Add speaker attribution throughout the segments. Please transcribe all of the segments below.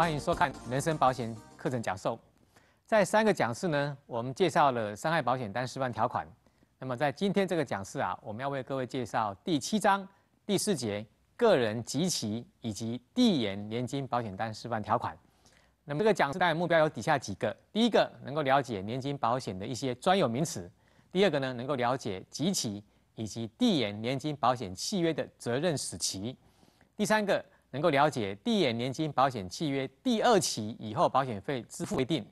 Speaker 1: 欢迎收看人生保险课程讲授。在三个讲师呢，我们介绍了伤害保险单示范条款。那么在今天这个讲师啊，我们要为各位介绍第七章第四节个人及其以及递延年金保险单示范条款。那么这个讲师大概目标有底下几个：第一个，能够了解年金保险的一些专有名词；第二个呢，能够了解及其以及递延年金保险契约的责任使期；第三个。能够了解递延年金保险契约第二期以后保险费支付规定，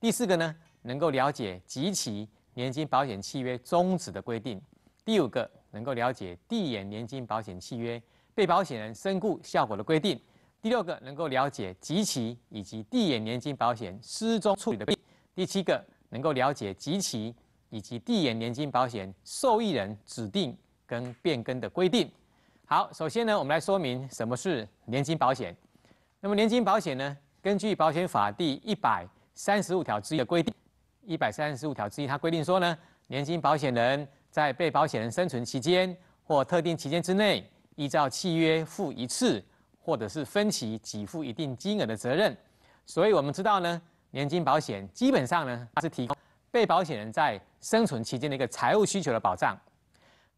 Speaker 1: 第四个呢，能够了解及其年金保险契约终止的规定，第五个能够了解递延年金保险契约被保险人身故效果的规定，第六个能够了解及其以及递延年金保险失踪处理的规定，第七个能够了解及其以及递延年金保险受益人指定跟变更的规定。好，首先呢，我们来说明什么是年金保险。那么，年金保险呢，根据保险法第一百三十五条之一的规定，一百三十五条之一它规定说呢，年金保险人在被保险人生存期间或特定期间之内，依照契约付一次或者是分期给付一定金额的责任。所以，我们知道呢，年金保险基本上呢，它是提供被保险人在生存期间的一个财务需求的保障。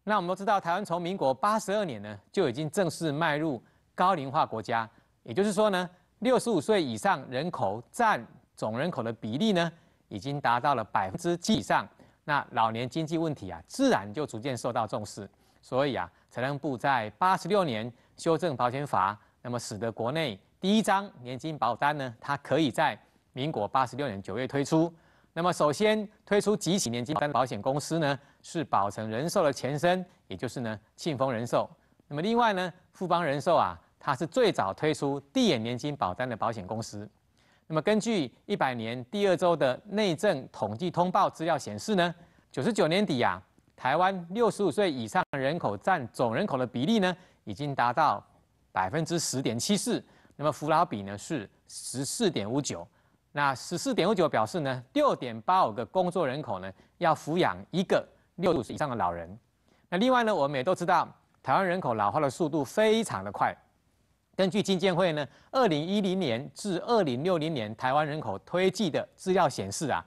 Speaker 1: 那我们都知道，台湾从民国八十二年呢，就已经正式迈入高龄化国家，也就是说呢，六十五岁以上人口占总人口的比例呢，已经达到了百分之七以上。那老年经济问题啊，自然就逐渐受到重视。所以啊，财政部在八十六年修正保险法，那么使得国内第一张年金保单呢，它可以在民国八十六年九月推出。那么首先推出几起年金保单的保险公司呢，是保诚人寿的前身，也就是呢庆丰人寿。那么另外呢富邦人寿啊，它是最早推出递眼年金保单的保险公司。那么根据一百年第二周的内政统计通报资料显示呢，九十九年底啊，台湾六十五岁以上人口占总人口的比例呢，已经达到百分之十点七四。那么扶老比呢是十四点五九。那十四点五九表示呢，六点八五个工作人口呢，要抚养一个六十五以上的老人。那另外呢，我们也都知道，台湾人口老化的速度非常的快。根据金监会呢，二零一零年至二零六零年台湾人口推计的资料显示啊，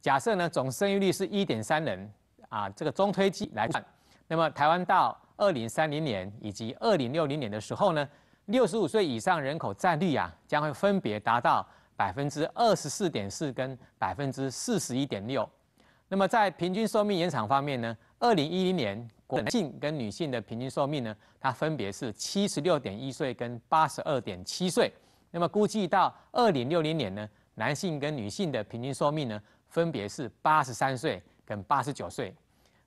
Speaker 1: 假设呢总生育率是一点三人啊，这个中推计来看，那么台湾到二零三零年以及二零六零年的时候呢，六十五岁以上人口占率啊，将会分别达到。百分之二十四点四跟百分之四十一点六。那么在平均寿命延长方面呢，二零一零年男性跟女性的平均寿命呢，它分别是七十六点一岁跟八十二点七岁。那么估计到二零六零年呢，男性跟女性的平均寿命呢，分别是八十三岁跟八十九岁。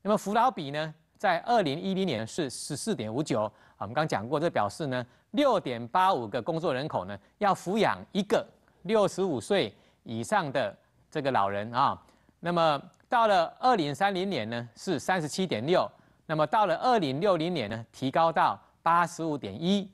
Speaker 1: 那么辅导比呢，在二零一零年是十四点五九。我们刚讲过，这表示呢，六点八五个工作人口呢，要抚养一个。六十五岁以上的这个老人啊，那么到了二零三零年呢，是三十七点六；那么到了二零六零年呢，提高到八十五点一。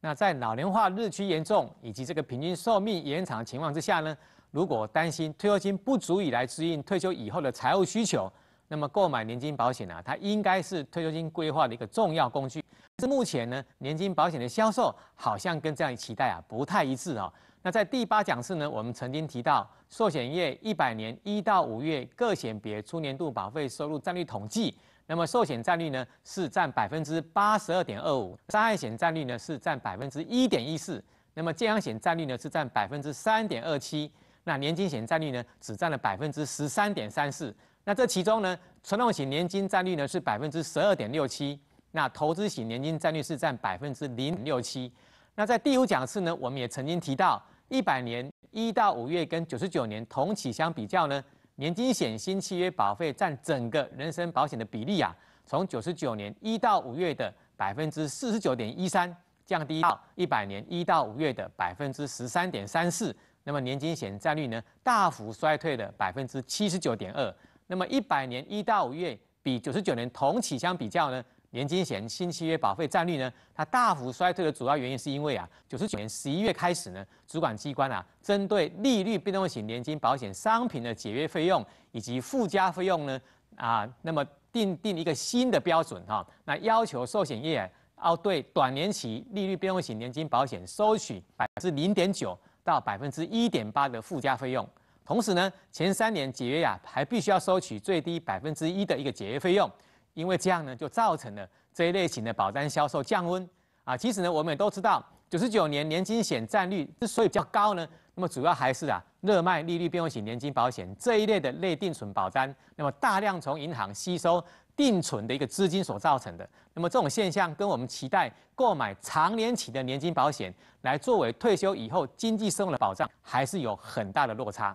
Speaker 1: 那在老龄化日趋严重以及这个平均寿命延长情况之下呢，如果担心退休金不足以来支应退休以后的财务需求，那么购买年金保险啊，它应该是退休金规划的一个重要工具。这目前呢，年金保险的销售好像跟这样期待啊不太一致哦。那在第八讲次呢，我们曾经提到寿险业一百年一到五月各险别初年度保费收入占率统计，那么寿险占率呢是占百分之八十二点二五，伤害险占率呢是占百分之一点一四，那么健康险占率呢是占百分之三点二七，那年金险占率呢只占了百分之十三点三四，那这其中呢，传统型年金占率呢是百分之十二点六七，那投资型年金占率是占百分之零点六七，那在第五讲次呢，我们也曾经提到。一百年一到五月跟九十九年同期相比较呢，年金险新契约保费占整个人身保险的比例啊，从九十九年一到五月的百分之四十九点一三，降低到一百年一到五月的百分之十三点三四，那么年金险占率呢大幅衰退了百分之七十九点二，那么一百年一到五月比九十九年同期相比较呢？年金险新契约保费占率呢？它大幅衰退的主要原因是因为啊，九十九年十一月开始呢，主管机关啊，针对利率变动型年金保险商品的解约费用以及附加费用呢，啊，那么定定一个新的标准哈，那要求寿险业要对短年期利率变动型年金保险收取百分之零点九到百分之一点八的附加费用，同时呢，前三年解约呀，还必须要收取最低百分之一的一个解约费用。因为这样呢，就造成了这一类型的保单销售降温啊。其实呢，我们也都知道，九十九年年金险占率之所以比较高呢，那么主要还是啊，热卖利率变化型年金保险这一类的类定存保单，那么大量从银行吸收定存的一个资金所造成的。那么这种现象跟我们期待购买长年期的年金保险来作为退休以后经济生活的保障，还是有很大的落差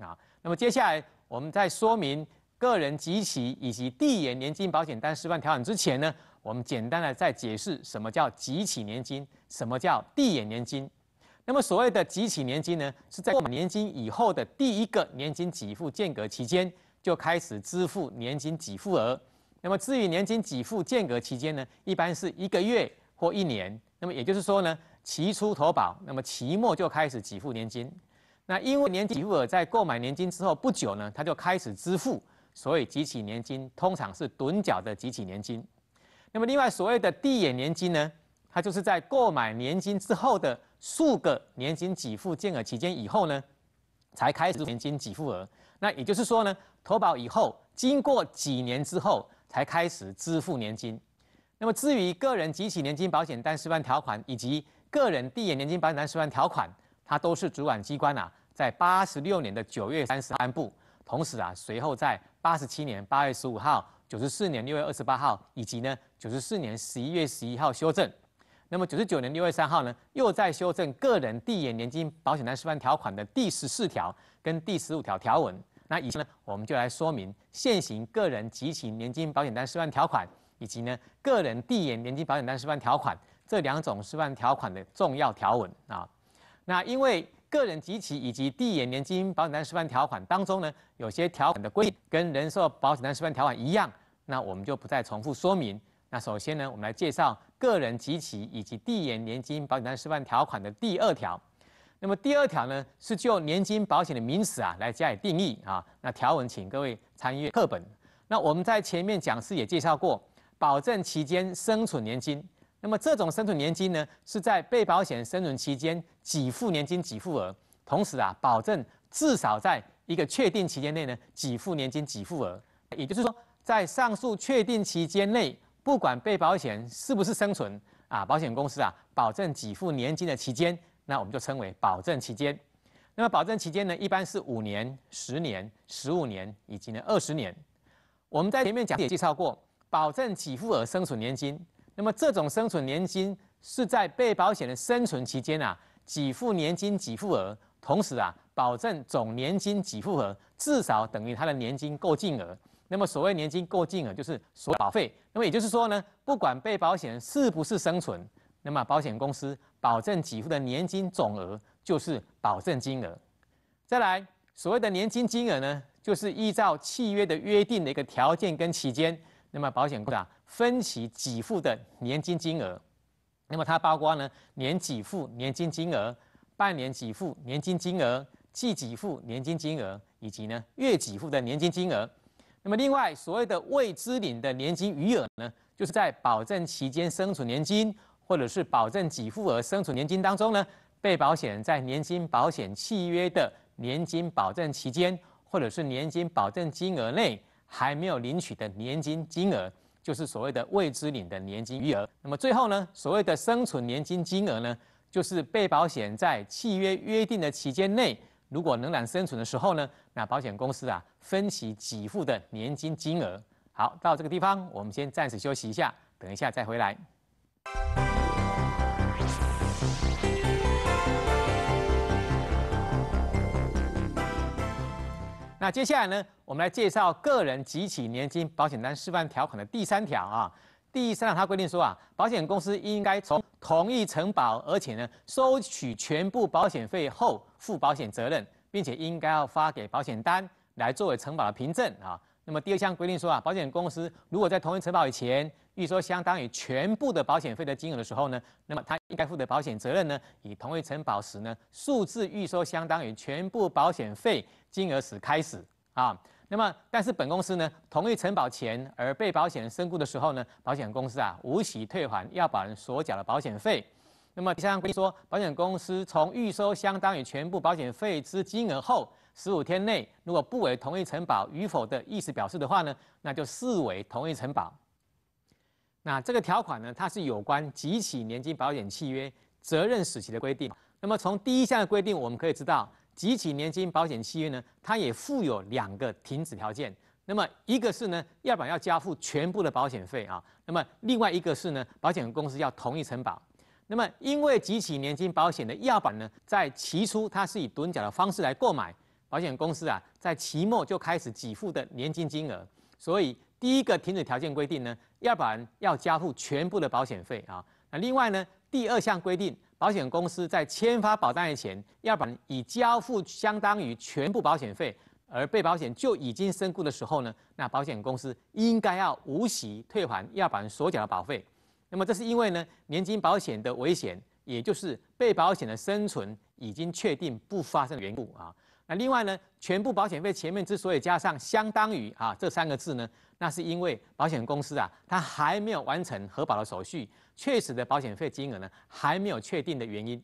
Speaker 1: 啊。那么接下来我们再说明。个人集齐以及递延年金保险单示范调整之前呢，我们简单的再解释什么叫集齐年金，什么叫递延年金。那么所谓的集齐年金呢，是在购买年金以后的第一个年金给付间隔期间就开始支付年金给付额。那么至于年金给付间隔期间呢，一般是一个月或一年。那么也就是说呢，期初投保，那么期末就开始给付年金。那因为年金给付额在购买年金之后不久呢，它就开始支付。所以，即起年金通常是趸缴的即起年金。那么，另外所谓的递延年金呢？它就是在购买年金之后的数个年金给付金额期间以后呢，才开始年金给付额。那也就是说呢，投保以后经过几年之后才开始支付年金。那么，至于个人即起年金保险单示范条款以及个人递延年金保险单示范条款，它都是主管机关啊在八十六年的九月三十颁布。同时啊，随后在八十七年八月十五号、九十四年六月二十八号以及呢九十四年十一月十一号修正，那么九十九年六月三号呢又在修正个人递延年金保险单示范条款的第十四条跟第十五条条文。那以下呢我们就来说明现行个人及其年金保险单示范条款以及呢个人递延年金保险单示范条款这两种示范条款的重要条文啊。那因为个人及其以及递延年金保险单示范条款当中呢，有些条款的规定跟人寿保险单示范条款一样，那我们就不再重复说明。那首先呢，我们来介绍个人及其以及递延年金保险单示范条款的第二条。那么第二条呢，是就年金保险的名词啊来加以定义啊。那条文请各位参阅课本。那我们在前面讲师也介绍过，保证期间生存年金。那么这种生存年金呢，是在被保险生存期间给付年金给付额，同时啊，保证至少在一个确定期间内呢给付年金给付额。也就是说，在上述确定期间内，不管被保险是不是生存啊，保险公司啊保证给付年金的期间，那我们就称为保证期间。那么保证期间呢，一般是五年、十年、十五年以及呢二十年。我们在前面讲解介绍过，保证给付额生存年金。那么这种生存年金是在被保险人生存期间啊，给付年金给付额，同时啊，保证总年金给付额至少等于他的年金购进额。那么所谓年金购进额就是所保费。那么也就是说呢，不管被保险人是不是生存，那么保险公司保证给付的年金总额就是保证金额。再来，所谓的年金金额呢，就是依照契约的约定的一个条件跟期间。那么保险司啊，分期给付的年金金额，那么它包括呢年给付年金金额、半年给付年金金额、季给付年金金额以及呢月给付的年金金额。那么另外所谓的未知领的年金余额呢，就是在保证期间生存年金或者是保证给付额生存年金当中呢，被保险人在年金保险契约的年金保证期间或者是年金保证金额内。还没有领取的年金金额，就是所谓的未知领的年金余额。那么最后呢，所谓的生存年金金额呢，就是被保险人在契约约定的期间内，如果仍然生存的时候呢，那保险公司啊分期给付的年金金额。好，到这个地方，我们先暂时休息一下，等一下再回来。那接下来呢，我们来介绍个人集体年金保险单示范条款的第三条啊。第三条它规定说啊，保险公司应该从同意承保，而且呢收取全部保险费后，负保险责任，并且应该要发给保险单来作为承保的凭证啊。那么第二项规定说啊，保险公司如果在同意承保以前，预收相当于全部的保险费的金额的时候呢，那么他应该负的保险责任呢，以同一承保时呢数字预收相当于全部保险费金额时开始啊。那么，但是本公司呢，同意承保前而被保险人身故的时候呢，保险公司啊无息退还要保人所缴的保险费。那么第三条规定说，保险公司从预收相当于全部保险费之金额后十五天内，如果不为同一承保与否的意思表示的话呢，那就视为同一承保。那这个条款呢，它是有关集体年金保险契约责任死期的规定。那么从第一项的规定，我们可以知道，集体年金保险契约呢，它也附有两个停止条件。那么一个是呢，要保要加付全部的保险费啊。那么另外一个是呢，保险公司要同意承保。那么因为集体年金保险的要保呢，在期初它是以趸缴的方式来购买，保险公司啊，在期末就开始给付的年金金额，所以。第一个停止条件规定呢，要保人要交付全部的保险费啊。那另外呢，第二项规定，保险公司在签发保单以前，要保人已交付相当于全部保险费，而被保险就已经身故的时候呢，那保险公司应该要无息退还要保人所缴的保费。那么这是因为呢，年金保险的危险，也就是被保险的生存已经确定不发生的缘故啊。那另外呢，全部保险费前面之所以加上相当于啊这三个字呢，那是因为保险公司啊，它还没有完成核保的手续，确实的保险费金额呢还没有确定的原因。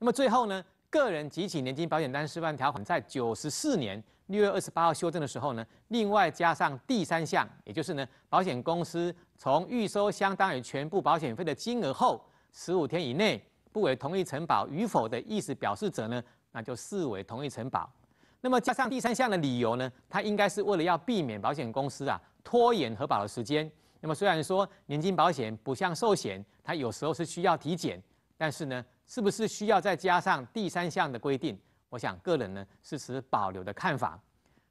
Speaker 1: 那么最后呢，个人及其年金保险单示范条款在九十四年六月二十八号修正的时候呢，另外加上第三项，也就是呢，保险公司从预收相当于全部保险费的金额后十五天以内，不为同意承保与否的意思表示者呢。那就视为同一承保，那么加上第三项的理由呢？它应该是为了要避免保险公司啊拖延核保的时间。那么虽然说年金保险不像寿险，它有时候是需要体检，但是呢，是不是需要再加上第三项的规定？我想个人呢是持保留的看法。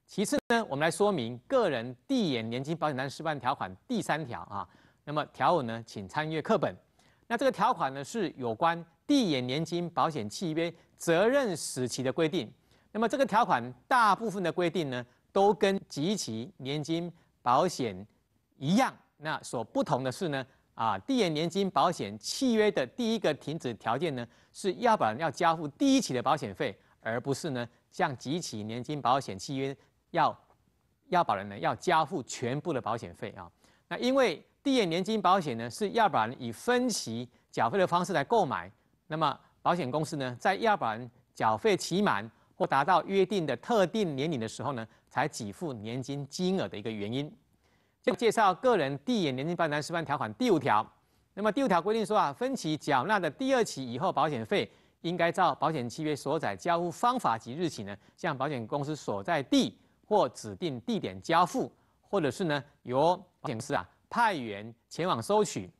Speaker 1: 其次呢，我们来说明个人递延年金保险单示范条款第三条啊，那么条文呢，请参阅课本。那这个条款呢，是有关递延年金保险契约责任时期的规定。那么这个条款大部分的规定呢，都跟即期年金保险一样。那所不同的是呢，啊，递延年金保险契约的第一个停止条件呢，是要保人要交付第一期的保险费，而不是呢像即期年金保险契约，要要保人呢要交付全部的保险费啊。那因为地延年金保险呢，是要把人以分期缴费的方式来购买，那么保险公司呢，在要把人缴费期满或达到约定的特定年龄的时候呢，才给付年金金额的一个原因。就介绍个人地延年金保险示范条款第五条，那么第五条规定说啊，分期缴纳的第二期以后保险费，应该照保险契约所载交付方法及日期呢，向保险公司所在地或指定地点交付，或者是呢，由保险公司啊。派员前往收取，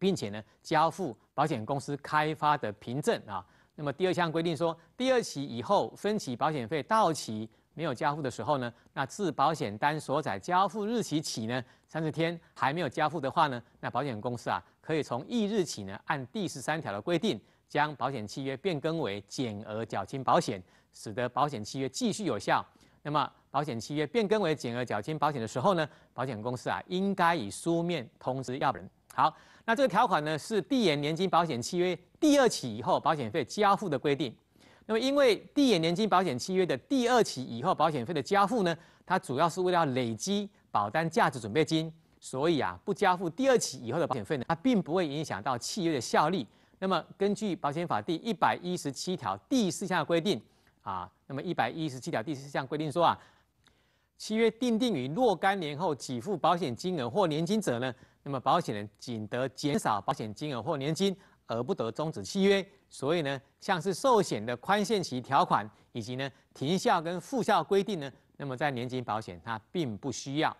Speaker 1: 并且呢交付保险公司开发的凭证啊。那么第二项规定说，第二期以后分期保险费到期没有交付的时候呢，那自保险单所载交付日期起呢，三十天还没有交付的话呢，那保险公司啊可以从翌日起呢，按第十三条的规定将保险契约变更为减额缴清保险，使得保险契约继续有效。那么，保险契约变更为减额缴清保险的时候呢，保险公司啊应该以书面通知要人。好，那这个条款呢是递延年金保险契约第二期以后保险费交付的规定。那么，因为递延年金保险契约的第二期以后保险费的交付呢，它主要是为了累积保单价值准备金，所以啊，不交付第二期以后的保险费呢，它并不会影响到契约的效力。那么，根据保险法第一百一十七条第四项的规定。啊，那么一百一十七条第四项规定说啊，契约订定于若干年后给付保险金额或年金者呢，那么保险人仅得减少保险金额或年金，而不得终止契约。所以呢，像是寿险的宽限期条款，以及呢停效跟复效规定呢，那么在年金保险它并不需要。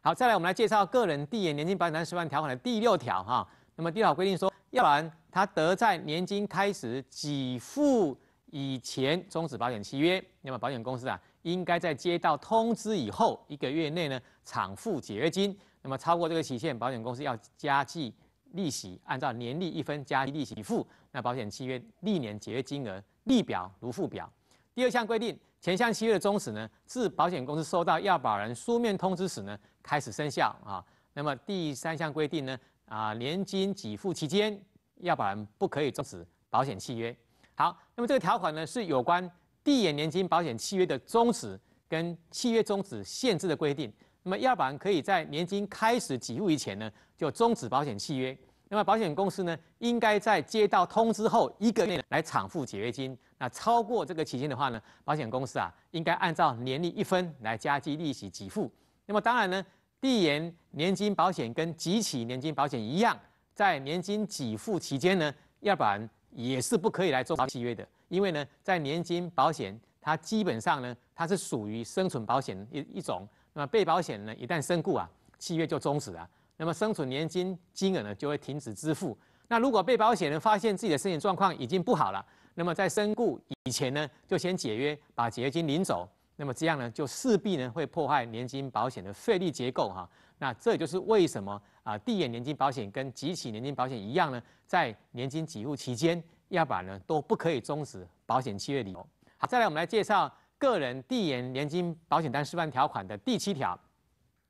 Speaker 1: 好，再来我们来介绍个人递延年金保险单十范条款的第六条哈。那么第六条规定说，要不然他得在年金开始给付。以前终止保险契约，那么保险公司啊，应该在接到通知以后一个月内呢，偿付解约金。那么超过这个期限，保险公司要加计利息，按照年利一分加利息付。那保险契约历年解约金额立表如附表。第二项规定，前项契约的终止呢，自保险公司收到要保人书面通知时呢，开始生效啊。那么第三项规定呢，啊，年金给付期间，要保人不可以终止保险契约。好，那么这个条款呢，是有关递延年金保险契约的终止跟契约终止限制的规定。那么，要不然可以在年金开始给付以前呢，就终止保险契约。那么，保险公司呢，应该在接到通知后一个月来偿付解约金。那超过这个期间的话呢，保险公司啊，应该按照年利一分来加计利息给付。那么，当然呢，递延年金保险跟即期年金保险一样，在年金给付期间呢，要不然也是不可以来做契约的，因为呢，在年金保险，它基本上呢，它是属于生存保险一一种。那么被保险人一旦身故啊，契约就终止了，那么生存年金金额呢就会停止支付。那如果被保险人发现自己的身体状况已经不好了，那么在身故以前呢，就先解约，把解约金领走。那么这样呢，就势必呢会破坏年金保险的费率结构哈。那这也就是为什么啊，递延年金保险跟集体年金保险一样呢，在年金给付期间，要然呢都不可以终止保险契约的理由。好，再来我们来介绍个人递延年金保险单示范条款的第七条。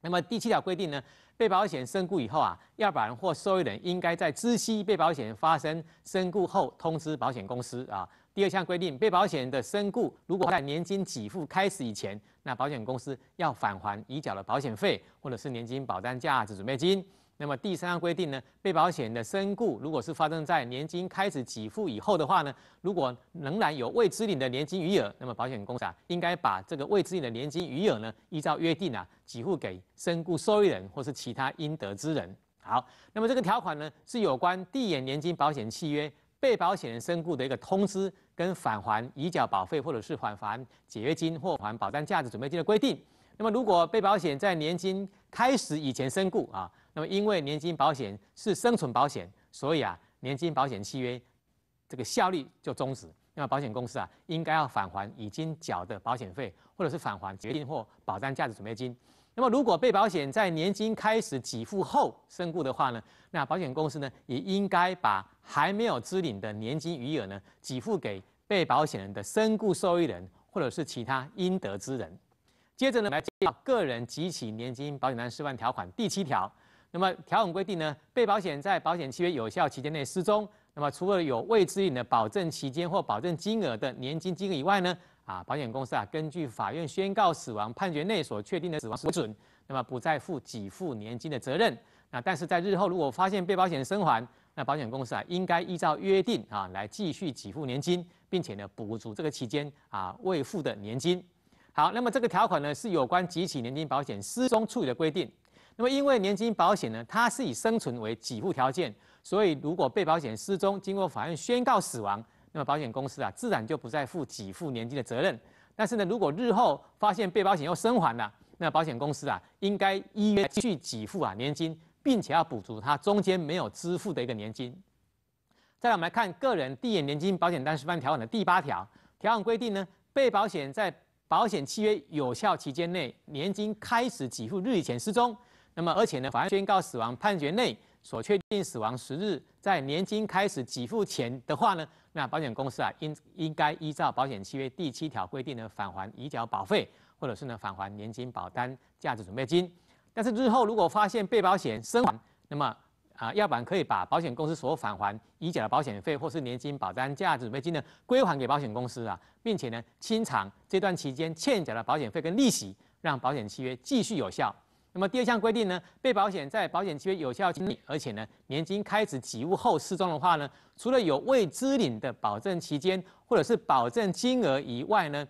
Speaker 1: 那么第七条规定呢，被保险身故以后啊，要保人或受益人应该在知悉被保险发生身故后通知保险公司啊。第二项规定，被保险人的身故如果在年金给付开始以前，那保险公司要返还已缴的保险费或者是年金保单价值准备金。那么第三项规定呢，被保险人的身故如果是发生在年金开始给付以后的话呢，如果仍然有未支领的年金余额，那么保险公司啊应该把这个未支领的年金余额呢，依照约定啊给付给身故受益人或是其他应得之人。好，那么这个条款呢是有关递延年金保险契约被保险人身故的一个通知。跟返还已缴保费，或者是返还解约金或还保障价值准备金的规定。那么，如果被保险在年金开始以前身故啊，那么因为年金保险是生存保险，所以啊，年金保险契约这个效力就终止。那么，保险公司啊，应该要返还已经缴的保险费，或者是返还解约金或保障价值准备金。那么，如果被保险在年金开始给付后身故的话呢，那保险公司呢也应该把还没有支领的年金余额呢给付给被保险人的身故受益人或者是其他应得之人。接着呢，来介绍个人及其年金保险单示范条款第七条。那么条款规定呢，被保险在保险契约有效期间内失踪，那么除了有未支领的保证期间或保证金额的年金金额以外呢？啊，保险公司啊，根据法院宣告死亡判决内所确定的死亡时准，那么不再负给付年金的责任。那但是在日后如果发现被保险生还，那保险公司啊应该依照约定啊来继续给付年金，并且呢补足这个期间啊未付的年金。好，那么这个条款呢是有关集体年金保险失踪处理的规定。那么因为年金保险呢它是以生存为给付条件，所以如果被保险失踪，经过法院宣告死亡。那么保险公司啊，自然就不再负给付年金的责任。但是呢，如果日后发现被保险又生还了，那保险公司啊，应该依约继续给付啊年金，并且要补足它中间没有支付的一个年金。再来，我们来看个人递延年金保险单示范条款的第八条，条款规定呢，被保险在保险契约有效期间内，年金开始给付日前失踪，那么而且呢，法院宣告死亡判决内所确定死亡时日，在年金开始给付前的话呢。那保险公司啊，应应该依照保险契约第七条规定呢，返还已缴保费，或者是呢返还年金保单价值准备金。但是日后如果发现被保险身还，那么啊，要不然可以把保险公司所返还已缴的保险费或是年金保单价值准备金呢归还给保险公司啊，并且呢清偿这段期间欠缴的保险费跟利息，让保险契约继续有效。那么第二项规定呢，被保险在保险期间有效期内，而且呢，年金开始给付后失踪的话呢，除了有未支领的保证期间或者是保证金额以外呢，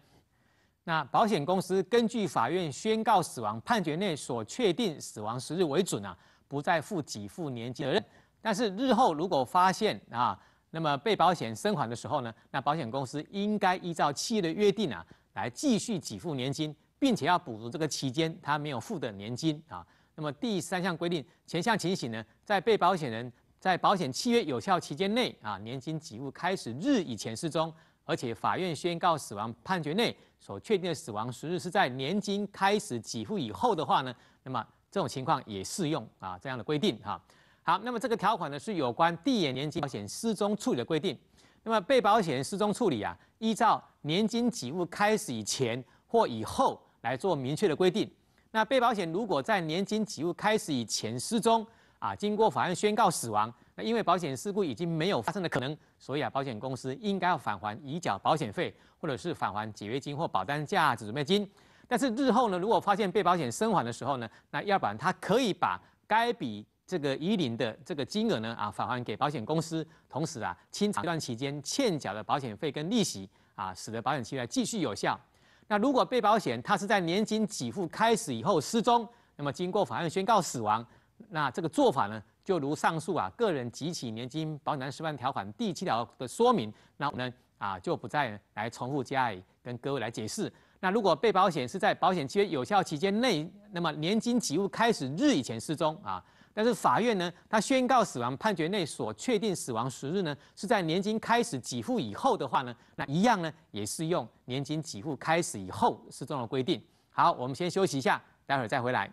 Speaker 1: 那保险公司根据法院宣告死亡判决内所确定死亡时日为准啊，不再付给付年金责任。但是日后如果发现啊，那么被保险生还的时候呢，那保险公司应该依照契约的约定啊，来继续给付年金。并且要补足这个期间他没有付的年金啊。那么第三项规定，前项情形呢，在被保险人在保险契约有效期间内啊，年金给付开始日以前失踪，而且法院宣告死亡判决内所确定的死亡时日是在年金开始给付以后的话呢，那么这种情况也适用啊这样的规定哈。好，那么这个条款呢是有关递延年金保险失踪处理的规定。那么被保险人失踪处理啊，依照年金给付开始以前或以后。来做明确的规定。那被保险如果在年金给付开始以前失踪啊，经过法院宣告死亡，那因为保险事故已经没有发生的可能，所以啊，保险公司应该要返还已缴保险费，或者是返还解约金或保单价值准备金。但是日后呢，如果发现被保险生还的时候呢，那要不然他可以把该笔这个已领的这个金额呢啊返还给保险公司，同时啊清偿一段期间欠缴的保险费跟利息啊，使得保险期来继续有效。那如果被保险他是在年金给付开始以后失踪，那么经过法院宣告死亡，那这个做法呢，就如上述啊，个人及其年金保险单示范条款第七条的说明，那我们啊就不再来重复加以跟各位来解释。那如果被保险是在保险期约有效期间内，那么年金给付开始日以前失踪啊。但是法院呢，他宣告死亡判决内所确定死亡时日呢，是在年金开始给付以后的话呢，那一样呢，也是用年金给付开始以后是这种规定。好，我们先休息一下，待会儿再回来。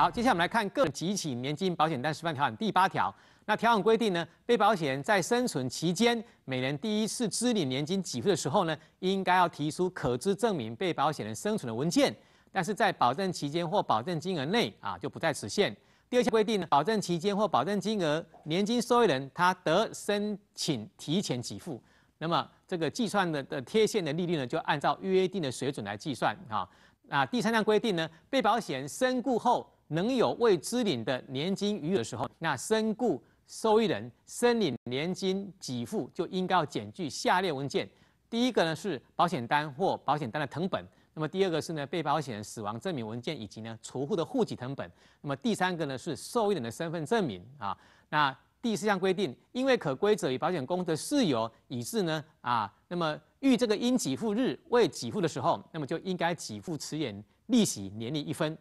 Speaker 1: 好，接下来我们来看个人起年金保险单示范条款第八条。那条款规定呢，被保险人在生存期间每年第一次支领年金给付的时候呢，应该要提出可知证明被保险人生存的文件。但是在保证期间或保证金额内啊，就不再实现。第二项规定呢，保证期间或保证金额年金受益人他得申请提前给付。那么这个计算的的贴现的利率呢，就按照约定的水准来计算啊。那第三项规定呢，被保险身故后。能有未支领的年金余额的时候，那身故受益人申领年金给付，就应该要检具下列文件：第一个呢是保险单或保险单的成本；那么第二个是呢被保险人死亡证明文件以及呢储户的户籍成本；那么第三个呢是受益人的身份证明啊。那第四项规定，因为可归责于保险公司的事由，以致呢啊，那么遇这个应给付日未给付的时候，那么就应该给付迟延利息年利一分。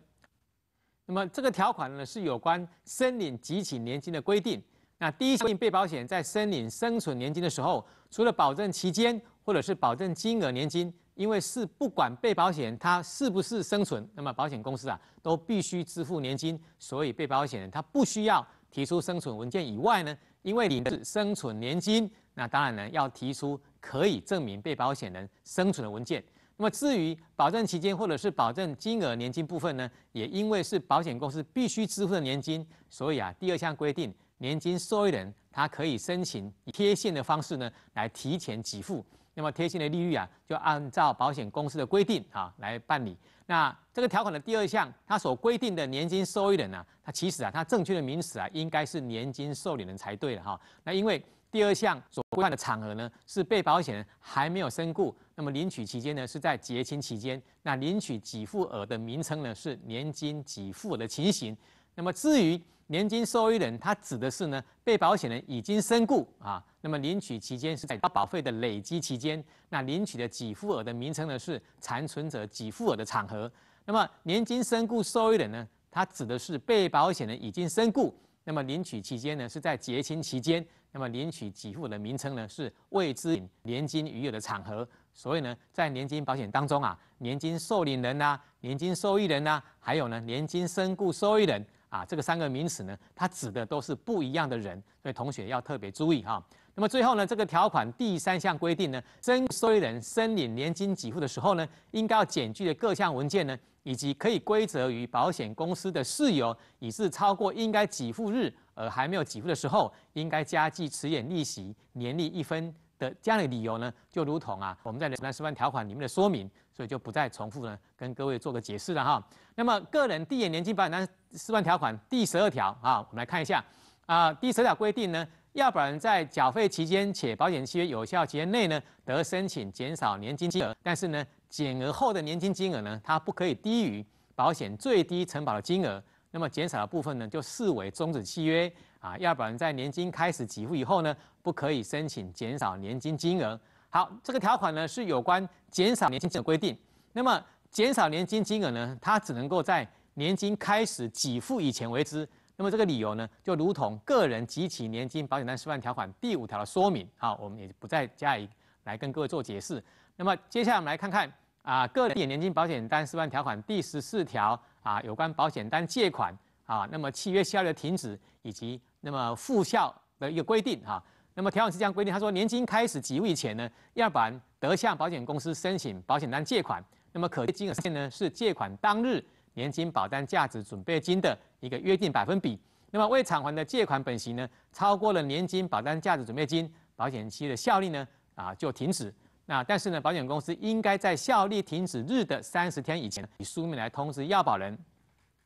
Speaker 1: 那么这个条款呢是有关申领集体年金的规定。那第一，被保险人在申领生存年金的时候，除了保证期间或者是保证金额年金，因为是不管被保险人他是不是生存，那么保险公司啊都必须支付年金，所以被保险人他不需要提出生存文件以外呢，因为领是生存年金，那当然呢要提出可以证明被保险人生存的文件。那么至于保证期间或者是保证金额年金部分呢，也因为是保险公司必须支付的年金，所以啊，第二项规定，年金受益人他可以申请以贴现的方式呢来提前给付。那么贴现的利率啊，就按照保险公司的规定啊来办理。那这个条款的第二项，它所规定的年金受益人呢，它其实啊，它正确的名词啊应该是年金受领人才对的哈。那因为第二项所规范的场合呢，是被保险人还没有身故，那么领取期间呢是在结清期间，那领取给付额的名称呢是年金给付的情形。那么至于年金受益人，它指的是呢被保险人已经身故啊，那么领取期间是在保费的累积期间，那领取的给付额的名称呢是残存者给付额的场合。那么年金身故受益人呢，它指的是被保险人已经身故。那么领取期间呢，是在结清期间；那么领取给付的名称呢，是未知年金余额的场合。所以呢，在年金保险当中啊，年金受领人呐、年金受益人呐，还有呢年金身故受益人啊，这个三个名词呢，它指的都是不一样的人，所以同学要特别注意哈。那么最后呢，这个条款第三项规定呢，身受益人申领年金给付的时候呢，应该要检具的各项文件呢。以及可以归责于保险公司的事由，以致超过应该给付日而还没有给付的时候，应该加计迟延利息年利一分的这样的理由呢，就如同啊我们在《人湾示范条款》里面的说明，所以就不再重复呢，跟各位做个解释了哈。那么《个人递延年金保险单示范条款》第十二条啊，我们来看一下啊，第十条规定呢，要保然人在缴费期间且保险契约有效期间内呢，得申请减少年金金额，但是呢。减额后的年金金额呢，它不可以低于保险最低承保的金额。那么减少的部分呢，就视为终止契约啊。要不然在年金开始给付以后呢，不可以申请减少年金金额。好，这个条款呢是有关减少年金的规定。那么减少年金金额呢，它只能够在年金开始给付以前为之。那么这个理由呢，就如同个人及其年金保险单示范条款第五条的说明。好，我们也不再加以来跟各位做解释。那么接下来我们来看看。啊，个人年金保险单示范条款第十四条啊，有关保险单借款啊，那么契约效力的停止以及那么复效的一个规定哈。那么条款是这样规定，他说，年金开始给付前呢，要然得向保险公司申请保险单借款，那么可借金额限呢是借款当日年金保单价值准备金的一个约定百分比。那么未偿还的借款本息呢，超过了年金保单价值准备金，保险期的效力呢，啊就停止。那但是呢，保险公司应该在效力停止日的三十天以前，以书面来通知要保人。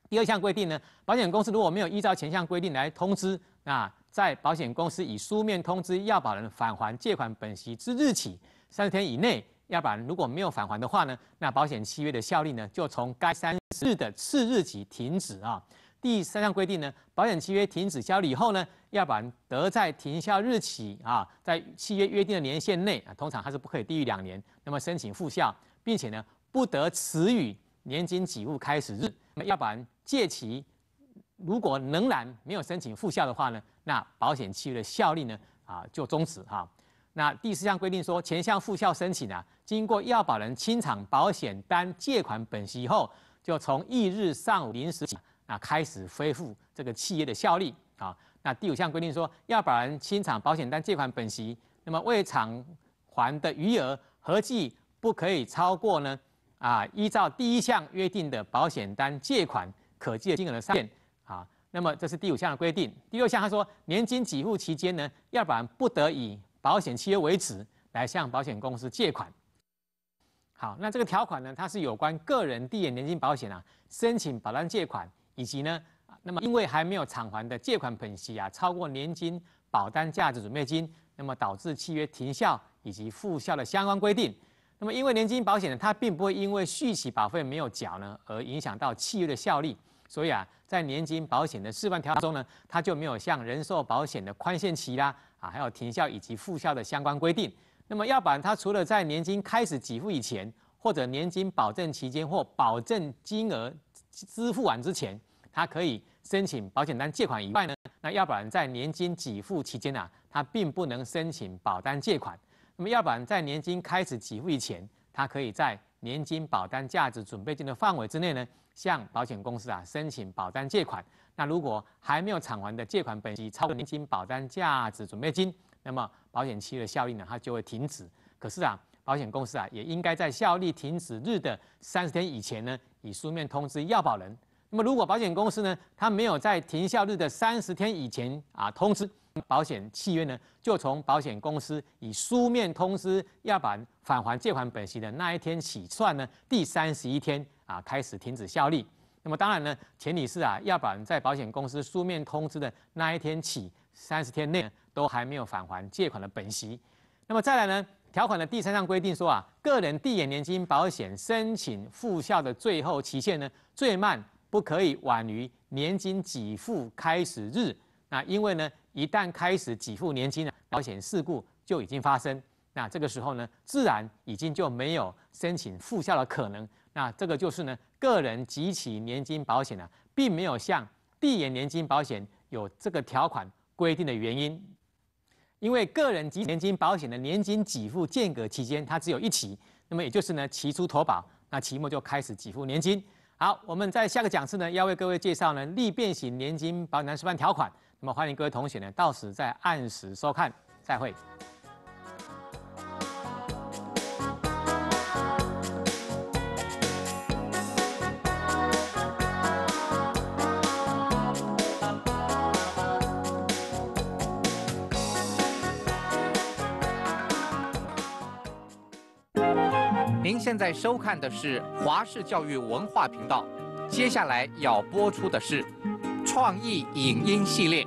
Speaker 1: 第二项规定呢，保险公司如果没有依照前项规定来通知，那在保险公司以书面通知要保人返还借款本息之日起三十天以内，要保人如果没有返还的话呢，那保险契约的效力呢，就从该三十日的次日起停止啊。第三项规定呢，保险契约停止效力以后呢。要保人得在停效日起啊，在契约约定的年限内啊，通常它是不可以低于两年。那么申请复效，并且呢，不得迟于年金给付开始日。那要保人借期如果仍然没有申请复效的话呢，那保险契约的效力呢啊就终止哈。那第四项规定说，前项复效申请呢，经过要保人清偿保险单借款本息以后，就从翌日上午零时起啊开始恢复这个契约的效力啊。那第五项规定说，要保人清偿保险单借款本息，那么未偿还的余额合计不可以超过呢？啊，依照第一项约定的保险单借款可借金额的上限啊。那么这是第五项的规定。第六项他说，年金给付期间呢，要保人不得以保险契约为止来向保险公司借款。好，那这个条款呢，它是有关个人递延年金保险啊，申请保单借款以及呢。那么，因为还没有偿还的借款本息啊，超过年金保单价值准备金，那么导致契约停效以及复效的相关规定。那么，因为年金保险呢，它并不会因为续期保费没有缴呢而影响到契约的效力，所以啊，在年金保险的示范条中呢，它就没有像人寿保险的宽限期啦啊，还有停效以及复效的相关规定。那么，要不然它除了在年金开始给付以前，或者年金保证期间或保证金额支付完之前。他可以申请保险单借款以外呢，那要不然在年金给付期间啊，他并不能申请保单借款。那么要不然在年金开始给付以前，他可以在年金保单价值准备金的范围之内呢，向保险公司啊申请保单借款。那如果还没有偿还的借款本息超过年金保单价值准备金，那么保险期的效力呢，它就会停止。可是啊，保险公司啊也应该在效力停止日的三十天以前呢，以书面通知要保人。那么，如果保险公司呢，他没有在停效日的三十天以前啊通知，保险契约呢，就从保险公司以书面通知要把返还借款本息的那一天起算呢，第三十一天啊开始停止效力。那么，当然呢，前提是啊，要把在保险公司书面通知的那一天起三十天内都还没有返还借款的本息。那么，再来呢，条款的第三项规定说啊，个人递延年金保险申请复效的最后期限呢，最慢。不可以晚于年金给付开始日，那因为呢，一旦开始给付年金了，保险事故就已经发生，那这个时候呢，自然已经就没有申请复效的可能。那这个就是呢，个人及其年金保险呢，并没有像递延年金保险有这个条款规定的原因，因为个人及其年金保险的年金给付间隔期间它只有一期，那么也就是呢，期初投保，那期末就开始给付年金。好，我们在下个讲次呢，要为各位介绍呢利变型年金保单示范条款。那么，欢迎各位同学呢，到时再按时收看。再会。您现在收看的是华视教育文化频道，接下来要播出的是创意影音系列。